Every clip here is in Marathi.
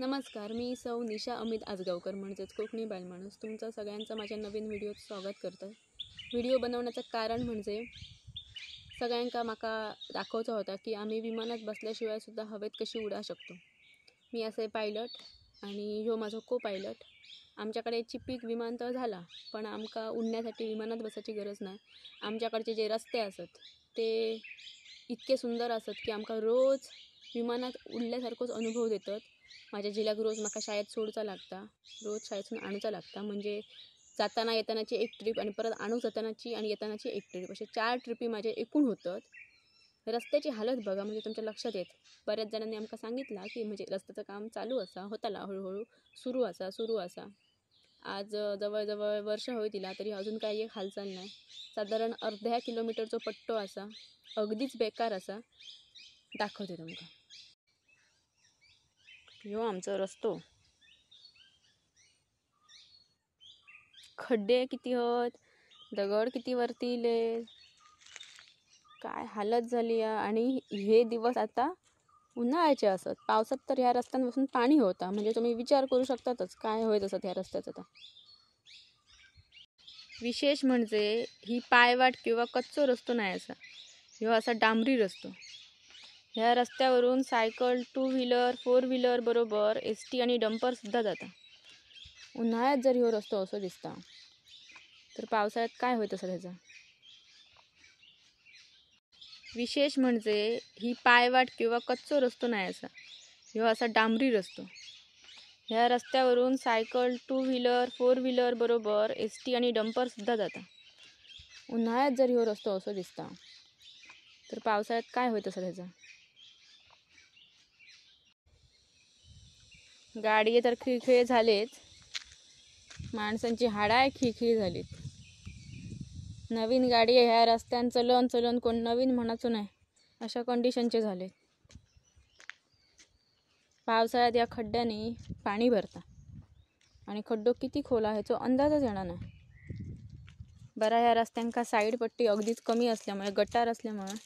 नमस्कार मी सौ निशा अमित आजगावकर म्हणजेच कोकणी बालमाणूस तुमचा सगळ्यांचं माझ्या नवीन व्हिडिओत स्वागत आहे व्हिडिओ बनवण्याचं कारण म्हणजे सगळ्यांका माका दाखवचा होता की आम्ही विमानात बसल्याशिवाय सुद्धा हवेत कशी उडा शकतो मी असे पायलट आणि ह्यो माझं को पायलट आमच्याकडे चिपीक विमानतळ झाला पण आमका उडण्यासाठी विमानात बसायची गरज नाही आमच्याकडचे जे रस्ते असत ते इतके सुंदर असत की आमका रोज विमानात उडल्यासारखोच अनुभव देतात माझ्या जिल्ह्यात रोज मला शाळेत सोडचा लागता रोज शाळेतून आणूचा लागता म्हणजे जाताना येतानाची एक ट्रिप आणि परत आणू जातानाची आणि येतानाची एक ट्रिप असे चार ट्रिपी माझे एकूण होतात रस्त्याची हालत बघा म्हणजे तुमच्या लक्षात येत बऱ्याच जणांनी आमका सांगितलं की म्हणजे रस्त्याचं काम चालू असा होताला हळूहळू सुरू असा सुरू असा आज जवळजवळ वर्ष होई तिला तरी अजून काही एक हालचाल नाही साधारण अर्ध्या किलोमीटरचा पट्टो असा अगदीच बेकार असा दाखवते तुमकां ह्यो आमचा रस्तो खड्डे किती होत दगड किती वरती इले काय हालत झाली आणि हे दिवस आता उन्हाळ्याचे असत पावसात तर ह्या रस्त्यांपासून पाणी होता म्हणजे तुम्ही विचार करू शकतातच काय होत असत ह्या रस्त्याचं आता विशेष म्हणजे ही पायवाट किंवा कच्चो रस्तो नाही असा ह्यो असा डांबरी रस्तो ह्या रस्त्यावरून cycle two wheeler four wheeler बरोबर एस टी आणि सुद्धा जातात उन्हाळ्यात जर ह्यो रस्तो असो दिसता तर पावसाळ्यात काय होत असं ह्याचा विशेष म्हणजे ही पायवाट किंवा कच्चो रस्तो नाही असा ह्यो असा डांबरी रस्तो ह्या रस्त्यावरून cycle two wheeler four wheeler बरोबर एस टी आणि सुद्धा जातात उन्हाळ्यात जर ह्यो रस्तो असो दिसता तर पावसाळ्यात काय होत असं ह्याचा गाडी तर खिळखिळे झालेत माणसांची हाडाय खिळखिळी झालीत नवीन गाडी ह्या रस्त्यान चलन चलन कोण नवीन म्हणायचो नाही अशा कंडिशनचे झाले पावसाळ्यात या खड्ड्याने पाणी भरता आणि खड्डो किती खोल आहे तो अंदाजच येणार नाही बरा ह्या रस्त्यांका साईड पट्टी अगदीच कमी असल्यामुळे गटार असल्यामुळे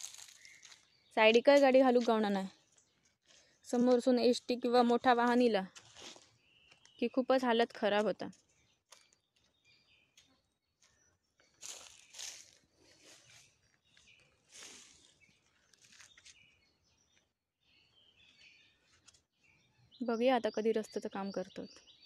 साईडिकय गाडी घालूक गावणार नाही समोरसून एस टी किंवा मोठा वाहन इला की खूपच हालत खराब होता बघूया आता कधी रस्त्याचं काम करतात